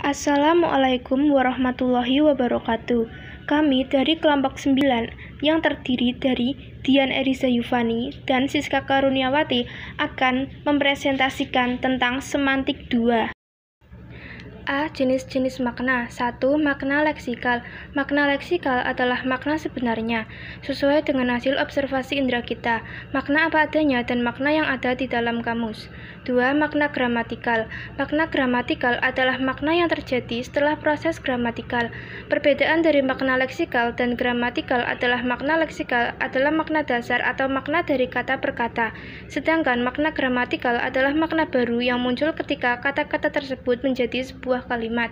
Assalamualaikum warahmatullahi wabarakatuh. Kami dari kelompok 9 yang terdiri dari Dian Erisa Yuvani dan Siska Karuniawati akan mempresentasikan tentang semantik 2. A. Jenis-jenis makna 1. Makna leksikal Makna leksikal adalah makna sebenarnya, sesuai dengan hasil observasi indera kita, makna apa adanya dan makna yang ada di dalam kamus. 2. Makna gramatikal Makna gramatikal adalah makna yang terjadi setelah proses gramatikal. Perbedaan dari makna leksikal dan gramatikal adalah makna leksikal adalah makna dasar atau makna dari kata per kata, sedangkan makna gramatikal adalah makna baru yang muncul ketika kata-kata tersebut menjadi sebuah sebuah kalimat.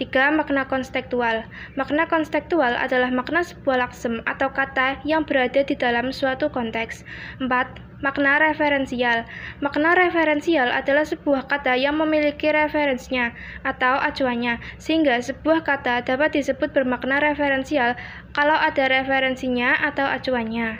3. Makna konstektual. Makna konstektual adalah makna sebuah laksem atau kata yang berada di dalam suatu konteks. 4. Makna referensial Makna referensial adalah sebuah kata yang memiliki referensinya atau acuannya, sehingga sebuah kata dapat disebut bermakna referensial kalau ada referensinya atau acuannya.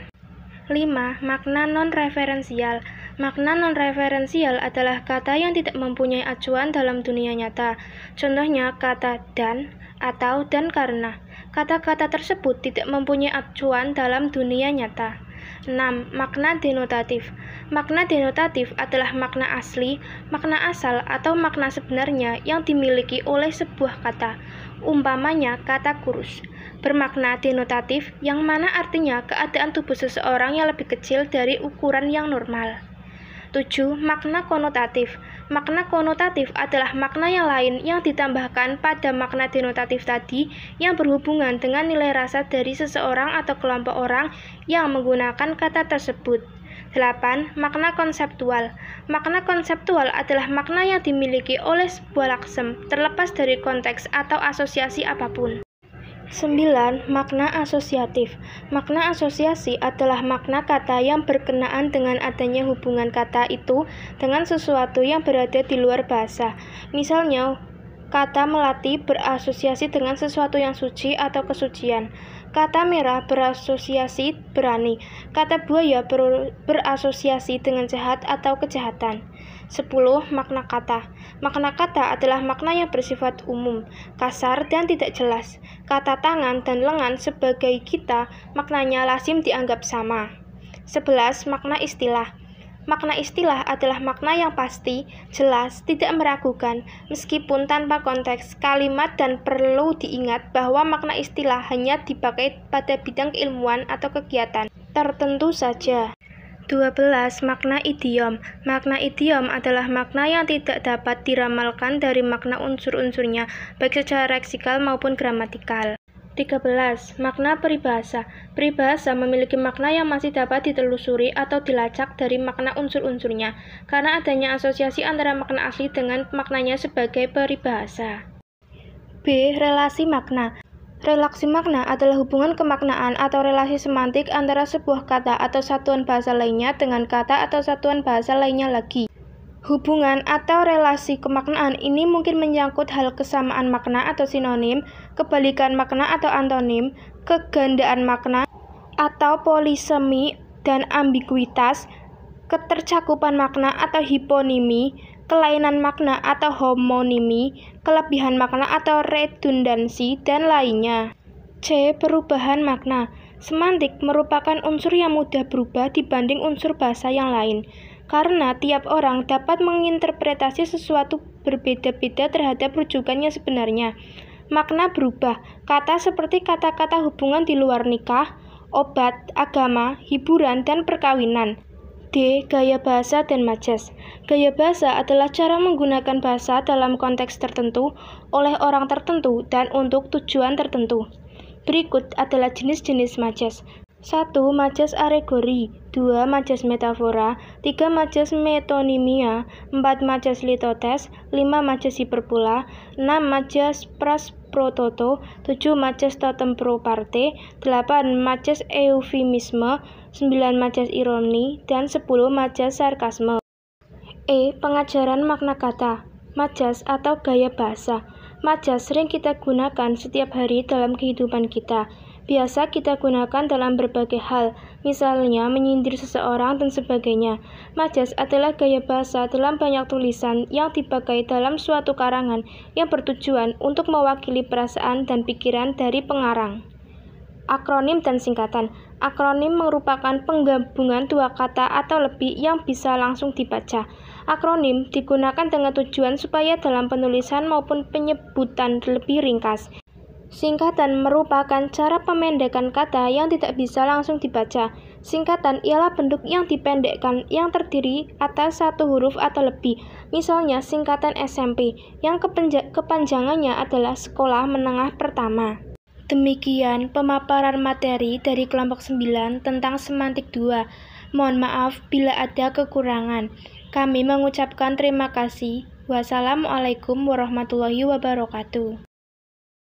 5. Makna non-referensial Makna non-referensial adalah kata yang tidak mempunyai acuan dalam dunia nyata. Contohnya kata dan atau dan karena. Kata-kata tersebut tidak mempunyai acuan dalam dunia nyata. 6. Makna denotatif. Makna denotatif adalah makna asli, makna asal atau makna sebenarnya yang dimiliki oleh sebuah kata. Umpamanya kata kurus bermakna denotatif yang mana artinya keadaan tubuh seseorang yang lebih kecil dari ukuran yang normal. 7. Makna konotatif Makna konotatif adalah makna yang lain yang ditambahkan pada makna denotatif tadi yang berhubungan dengan nilai rasa dari seseorang atau kelompok orang yang menggunakan kata tersebut. 8. Makna konseptual Makna konseptual adalah makna yang dimiliki oleh sebuah laksem terlepas dari konteks atau asosiasi apapun. 9. Makna asosiatif. Makna asosiasi adalah makna kata yang berkenaan dengan adanya hubungan kata itu dengan sesuatu yang berada di luar bahasa. Misalnya, kata melati berasosiasi dengan sesuatu yang suci atau kesucian. Kata merah berasosiasi berani. Kata buaya berasosiasi dengan jahat atau kejahatan. 10. Makna kata Makna kata adalah makna yang bersifat umum, kasar, dan tidak jelas. Kata tangan dan lengan sebagai kita, maknanya lazim dianggap sama. 11. Makna istilah Makna istilah adalah makna yang pasti, jelas, tidak meragukan, meskipun tanpa konteks kalimat dan perlu diingat bahwa makna istilah hanya dipakai pada bidang keilmuan atau kegiatan tertentu saja. 12. Makna idiom Makna idiom adalah makna yang tidak dapat diramalkan dari makna unsur-unsurnya, baik secara leksikal maupun gramatikal. 13. Makna peribahasa Peribahasa memiliki makna yang masih dapat ditelusuri atau dilacak dari makna unsur-unsurnya, karena adanya asosiasi antara makna asli dengan maknanya sebagai peribahasa. B. Relasi makna Relaksi makna adalah hubungan kemaknaan atau relasi semantik antara sebuah kata atau satuan bahasa lainnya dengan kata atau satuan bahasa lainnya lagi. Hubungan atau relasi kemaknaan ini mungkin menyangkut hal kesamaan makna atau sinonim, kebalikan makna atau antonim, kegandaan makna atau polisemi dan ambiguitas, ketercakupan makna atau hiponimi, kelainan makna atau homonimi, kelebihan makna atau redundansi, dan lainnya. C. Perubahan makna Semantik merupakan unsur yang mudah berubah dibanding unsur bahasa yang lain, karena tiap orang dapat menginterpretasi sesuatu berbeda-beda terhadap rujukannya sebenarnya. Makna berubah, kata seperti kata-kata hubungan di luar nikah, obat, agama, hiburan, dan perkawinan D. Gaya bahasa dan majas. Gaya bahasa adalah cara menggunakan bahasa dalam konteks tertentu oleh orang tertentu dan untuk tujuan tertentu. Berikut adalah jenis-jenis majas. 1. Majas Aregori 2. Majas metafora 3. Majas metonimia 4. Majas litotes 5. Majas hiperbola 6. Majas prasprototo 7. Majas totem Proparte 8. Majas eufemisme 9. Majas ironi dan 10. Majas sarkasme E. Pengajaran makna kata Majas atau gaya bahasa Majas sering kita gunakan setiap hari dalam kehidupan kita biasa kita gunakan dalam berbagai hal, misalnya menyindir seseorang dan sebagainya. Majas adalah gaya bahasa dalam banyak tulisan yang dipakai dalam suatu karangan yang bertujuan untuk mewakili perasaan dan pikiran dari pengarang. Akronim dan singkatan Akronim merupakan penggabungan dua kata atau lebih yang bisa langsung dibaca. Akronim digunakan dengan tujuan supaya dalam penulisan maupun penyebutan lebih ringkas. Singkatan merupakan cara pemendekan kata yang tidak bisa langsung dibaca. Singkatan ialah bentuk yang dipendekkan yang terdiri atas satu huruf atau lebih. Misalnya singkatan SMP yang kepanjangannya adalah Sekolah Menengah Pertama. Demikian pemaparan materi dari kelompok 9 tentang semantik 2. Mohon maaf bila ada kekurangan. Kami mengucapkan terima kasih. Wassalamualaikum warahmatullahi wabarakatuh.